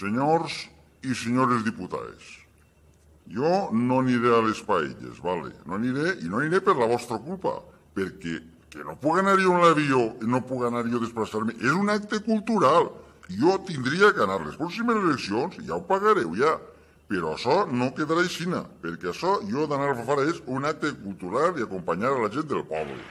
Senyors i senyores diputades, jo no aniré a les paelles, vale? no aniré, i no aniré per la vostra culpa, perquè que no puc anar jo en l'avió, no puc anar jo a desplaçar-me, és un acte cultural. Jo tindria que anar a les pròximes eleccions, ja ho pagareu, ja. Però això no quedarà aixina, perquè això jo d'anar a fer és un acte cultural i acompanyar a la gent del poble.